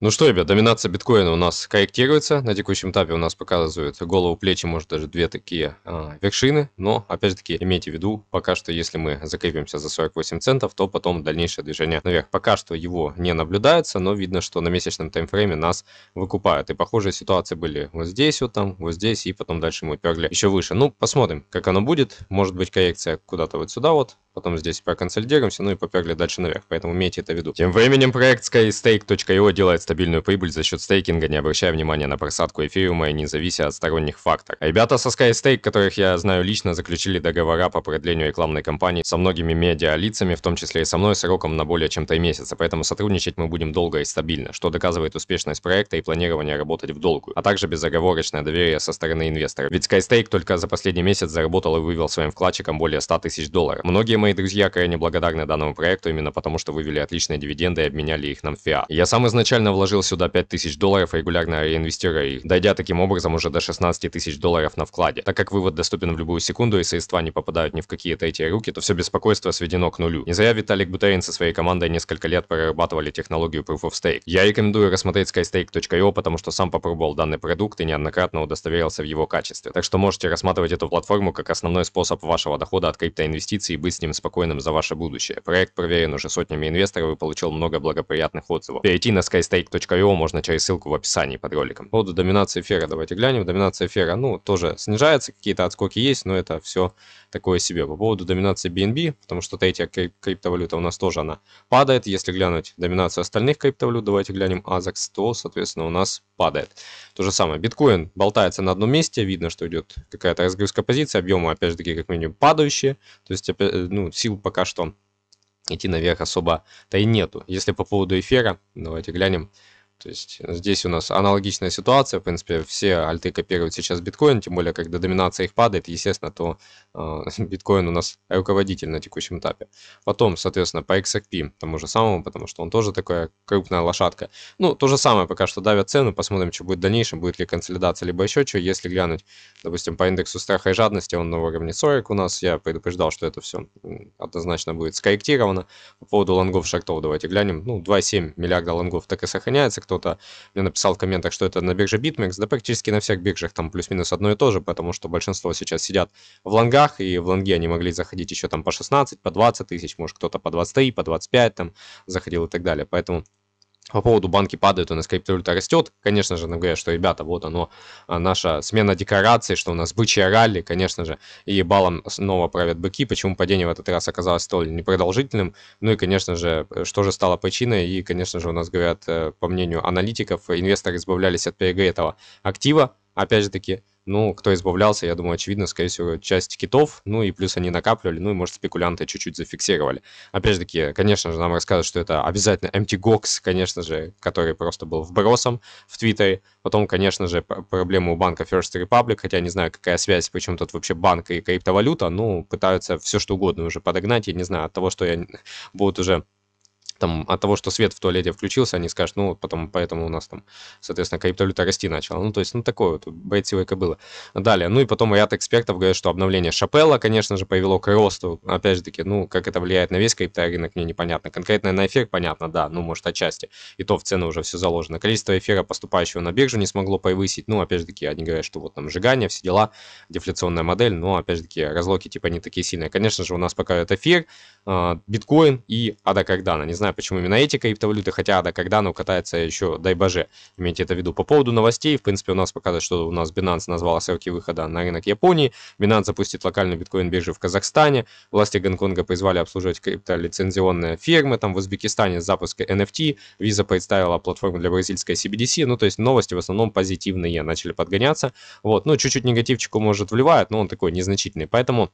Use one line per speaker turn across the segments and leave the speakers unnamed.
Ну что, ребят, доминация биткоина у нас корректируется. На текущем этапе у нас показывают голову, плечи, может даже две такие а, вершины. Но, опять же таки, имейте в виду, пока что, если мы закрепимся за 48 центов, то потом дальнейшее движение наверх. Пока что его не наблюдается, но видно, что на месячном таймфрейме нас выкупают. И похожие ситуации были вот здесь, вот там, вот здесь, и потом дальше мы перли еще выше. Ну, посмотрим, как оно будет. Может быть, коррекция куда-то вот сюда вот, потом здесь проконсолидируемся, ну и попергли дальше наверх, поэтому имейте это в виду. Тем временем проект SkyStake.io делает стабильную прибыль за счет стейкинга, не обращая внимания на просадку эфириума и не завися от сторонних факторов. Ребята со SkyStake, которых я знаю лично, заключили договора по продлению рекламной кампании со многими медиа-лицами, в том числе и со мной, сроком на более чем 3 месяца, поэтому сотрудничать мы будем долго и стабильно, что доказывает успешность проекта и планирование работать в долгую, а также безоговорочное доверие со стороны инвесторов. Ведь SkyStake только за последний месяц заработал и вывел своим вкладчикам более 100 тысяч долларов. Многие мои мои друзья крайне благодарны данному проекту именно потому, что вывели отличные дивиденды и обменяли их на МФИА. Я сам изначально вложил сюда 5000 долларов, регулярно реинвестируя их, дойдя таким образом уже до 16 тысяч долларов на вкладе. Так как вывод доступен в любую секунду и средства не попадают ни в какие третьи руки, то все беспокойство сведено к нулю. Не зря Виталик Бутерин со своей командой несколько лет прорабатывали технологию Proof of Stake. Я рекомендую рассмотреть skystake.io, потому что сам попробовал данный продукт и неоднократно удостоверился в его качестве. Так что можете рассматривать эту платформу как основной способ вашего дохода от криптоинвестиций и быть с ним таким спокойным за ваше будущее. Проект проверен уже сотнями инвесторов и получил много благоприятных отзывов. Перейти на skystake.io можно через ссылку в описании под роликом. По поводу доминации фера давайте глянем. Доминация фера, ну, тоже снижается, какие-то отскоки есть, но это все такое себе. По поводу доминации BNB, потому что третья крип криптовалюта у нас тоже она падает. Если глянуть доминацию остальных криптовалют, давайте глянем AZAX, то, соответственно, у нас падает. То же самое, биткоин болтается на одном месте, видно, что идет какая-то разгрузка позиции, объемы, опять же таки, как минимум, падающие. То есть, ну, сил пока что идти наверх особо-то и нету. Если по поводу эфира, давайте глянем. То есть э, здесь у нас аналогичная ситуация. В принципе, все альты копируют сейчас биткоин, тем более, когда доминация их падает, естественно, то э, биткоин у нас руководитель на текущем этапе. Потом, соответственно, по XRP тому же самому, потому что он тоже такая крупная лошадка. Ну, то же самое, пока что давят цену, посмотрим, что будет в дальнейшем, будет ли консолидация, либо еще что. Если глянуть, допустим, по индексу страха и жадности, он на уровне 40 у нас, я предупреждал, что это все однозначно будет скорректировано. По поводу лонгов шартов давайте глянем. Ну, 2,7 миллиарда лонгов так и сохраняется, кто-то мне написал в комментах, что это на бирже BitMEX, да практически на всех биржах там плюс-минус одно и то же, потому что большинство сейчас сидят в лонгах, и в лонге они могли заходить еще там по 16, по 20 тысяч, может кто-то по 23, по 25 там заходил и так далее, поэтому по поводу банки падают, у нас криптовалюта растет. Конечно же, нам говорят, что, ребята, вот оно, а, наша смена декорации, что у нас бычья ралли, конечно же, и балом снова правят быки. Почему падение в этот раз оказалось столь непродолжительным? Ну и, конечно же, э, что же стало причиной? И, конечно же, у нас говорят, э, по мнению аналитиков, инвесторы избавлялись от перегретого актива, опять же таки, ну, кто избавлялся, я думаю, очевидно, скорее всего, часть китов, ну и плюс они накапливали, ну и, может, спекулянты чуть-чуть зафиксировали. Опять же таки, конечно же, нам рассказывают, что это обязательно MTGOX, конечно же, который просто был вбросом в Твиттере. Потом, конечно же, проблема у банка First Republic, хотя не знаю, какая связь, причем тут вообще банк и криптовалюта, ну, пытаются все что угодно уже подогнать, я не знаю, от того, что я будут уже там от того, что свет в туалете включился, они скажут, ну, вот потом, поэтому у нас там, соответственно, криптовалюта расти начала. Ну, то есть, ну, такое вот, бейтсевая кобыла. Далее, ну, и потом ряд экспертов говорят, что обновление Шапелла, конечно же, повело к росту. Опять же таки, ну, как это влияет на весь крипторынок, мне непонятно. Конкретно на эфир, понятно, да, ну, может, отчасти. И то в цену уже все заложено. Количество эфира, поступающего на биржу, не смогло повысить. Ну, опять же таки, они говорят, что вот там сжигание, все дела, дефляционная модель, но, опять же таки, разлоки типа не такие сильные. Конечно же, у нас пока это эфир, а, биткоин и Ада Кардана. Не знаю, знаю, почему именно эти криптовалюты, хотя да, когда оно катается еще, дай боже, имейте это в виду. По поводу новостей, в принципе, у нас показывает, что у нас Binance назвала сроки выхода на рынок Японии, Binance запустит локальную биткоин-биржу в Казахстане, власти Гонконга призвали обслуживать криптолицензионные фирмы, там в Узбекистане запуск NFT, Visa представила платформу для бразильской CBDC, ну, то есть новости в основном позитивные, начали подгоняться, вот, ну, чуть-чуть негативчику, может, вливает, но он такой незначительный, поэтому...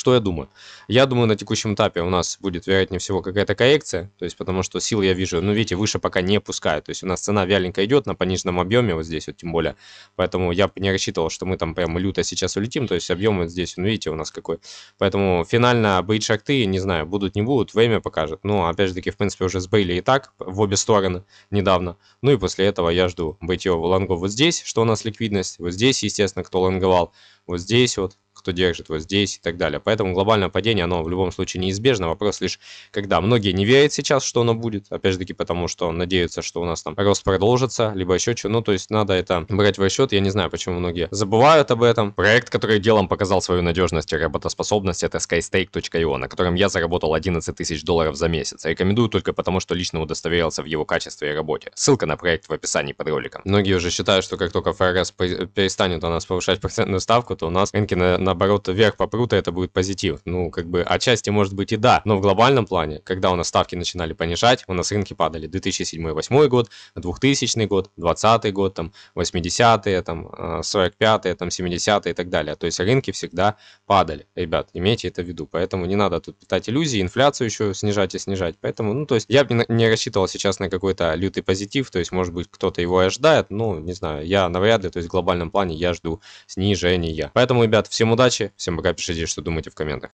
Что я думаю? Я думаю, на текущем этапе у нас будет, вероятнее всего, какая-то коррекция, то есть потому что сил я вижу, ну, видите, выше пока не пускают, то есть у нас цена вяленько идет на пониженном объеме, вот здесь вот тем более, поэтому я не рассчитывал, что мы там прямо люто сейчас улетим, то есть объем вот здесь, ну, видите, у нас какой. Поэтому финально бейт шахты, не знаю, будут, не будут, время покажет. Но, опять же таки, в принципе, уже сбыли и так в обе стороны недавно. Ну и после этого я жду бейтьевого лонгов вот здесь, что у нас ликвидность, вот здесь, естественно, кто лонговал, вот здесь вот, кто держит вот здесь и так далее. Поэтому глобальное падение, оно в любом случае неизбежно. Вопрос лишь, когда многие не верят сейчас, что оно будет, опять же таки потому, что надеются, что у нас там рост продолжится, либо еще что. Ну, то есть надо это брать в расчет. Я не знаю, почему многие забывают об этом. Проект, который делом показал свою надежность и работоспособность, это skystake.io, на котором я заработал 11 тысяч долларов за месяц. Рекомендую только потому, что лично удостоверился в его качестве и работе. Ссылка на проект в описании под роликом. Многие уже считают, что как только ФРС перестанет у нас повышать процентную ставку, то у нас рынки на наоборот, вверх попрут, и это будет позитив. Ну, как бы, отчасти может быть и да, но в глобальном плане, когда у нас ставки начинали понижать, у нас рынки падали 2007-2008 год, 2000 год, 20 год, там, 80-е, там, 45-е, э, там, 70-е и так далее. То есть рынки всегда падали, ребят, имейте это в виду. Поэтому не надо тут питать иллюзии, инфляцию еще снижать и снижать. Поэтому, ну, то есть я бы не рассчитывал сейчас на какой-то лютый позитив, то есть, может быть, кто-то его ожидает, ну, не знаю, я навряд ли, то есть в глобальном плане я жду снижения. Поэтому, ребят, всем удачи, всем пока, пишите, что думаете в комментах.